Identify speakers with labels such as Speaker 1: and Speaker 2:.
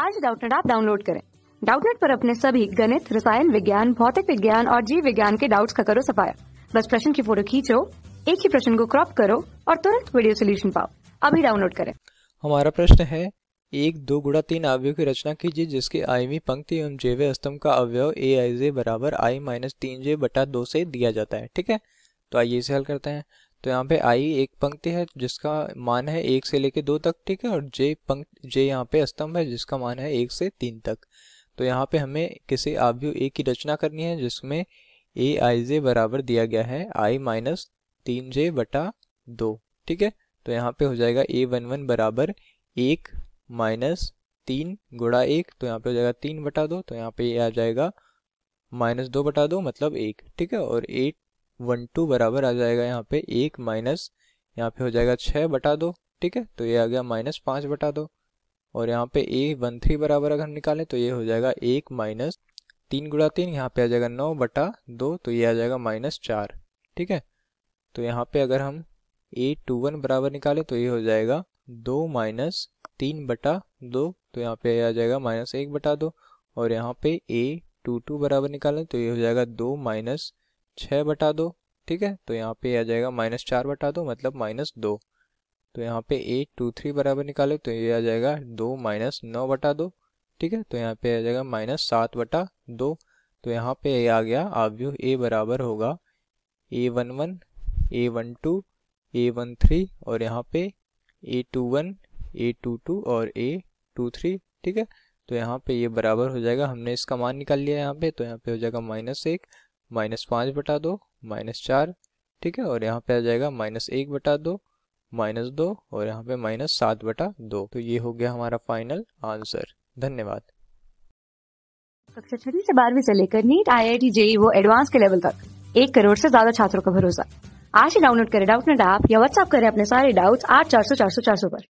Speaker 1: आज डाउटनेट आप डाउनलोड करें डाउटनेट पर अपने सभी गणित रसायन विज्ञान भौतिक विज्ञान और जीव विज्ञान के डाउट्स का करो सफाया बस प्रश्न की फोटो खींचो एक ही प्रश्न को क्रॉप करो और तुरंत वीडियो सोल्यूशन पाओ अभी डाउनलोड करें
Speaker 2: हमारा प्रश्न है एक दो गुड़ा तीन अवयव की रचना कीजिए जिसके आईवी पंक्ति एवं जेवे स्तंभ का अवयव ए आई जे बराबर आई माइनस तीन जे बटा दो से दिया जाता है ठीक है तो आइए इसे हल करते हैं तो यहाँ पे आई एक पंक्ति है जिसका मान है एक से लेके दो तक ठीक है और जे पंक्त जे यहाँ पे स्तंभ है जिसका मान है एक से तीन तक तो यहाँ पे हमें किसी आव्यू ए की रचना करनी है जिसमें ए आई जे बराबर दिया गया है आई माइनस तीन जे बटा दो ठीक है तो यहाँ पे हो जाएगा ए वन वन बराबर एक माइनस तीन गुड़ा एक तो यहाँ पे हो जाएगा तीन बटा दो तो यहाँ पे ये आ जाएगा माइनस दो बटा दो मतलब एक ठीक है और एट वन टू बराबर आ जाएगा यहाँ पे एक माइनस यहाँ पे हो जाएगा छः बटा दो ठीक है तो ये आ गया माइनस पाँच बटा दो और यहाँ पे ए वन थ्री बराबर अगर हम निकालें तो ये हो जाएगा एक माइनस तीन गुड़ा तीन यहाँ पे आ जाएगा नौ बटा दो तो ये आ जाएगा माइनस चार ठीक है तो यहाँ पे अगर हम ए टू वन बराबर निकालें तो ये हो जाएगा दो माइनस तीन बटा दो तो यहाँ पे आ जाएगा माइनस एक बटा दो और यहाँ पे ए टू टू बराबर निकालें तो ये हो जाएगा दो माइनस छः बटा दो ठीक है तो यहाँ पे आ जाएगा माइनस चार बटा दो मतलब माइनस दो तो यहाँ पे एट टू थ्री बराबर निकाले तो ये आ जाएगा दो माइनस नौ बटा दो ठीक है तो यहाँ पे आ जाएगा माइनस सात बटा दो तो यहाँ पे ये आ गया आव्यूह ए बराबर होगा A one one A one two A one three और यहाँ पे A two one A two two और ए टू थ्री ठीक है तो यहाँ पे ये बराबर हो जाएगा हमने इसका मान निकाल लिया यहाँ पे तो यहाँ पे हो जाएगा माइनस एक माइनस पाँच बटा दो माइनस चार ठीक है और यहाँ पे आ जाएगा माइनस एक बटा दो माइनस दो और यहाँ पे माइनस सात बटा दो तो ये हो गया हमारा फाइनल आंसर धन्यवाद
Speaker 1: कक्षा छठी से बारहवीं से लेकर NEET I I T JEE वो एडवांस के लेवल तक एक करोड़ से ज्यादा छात्रों का भरोसा आज ही डाउनलोड करें डाउट नेट ऐप या व्हाट्सअप करें अपने सारे डाउट्स आठ चार सौ चार सौ चार सौ पर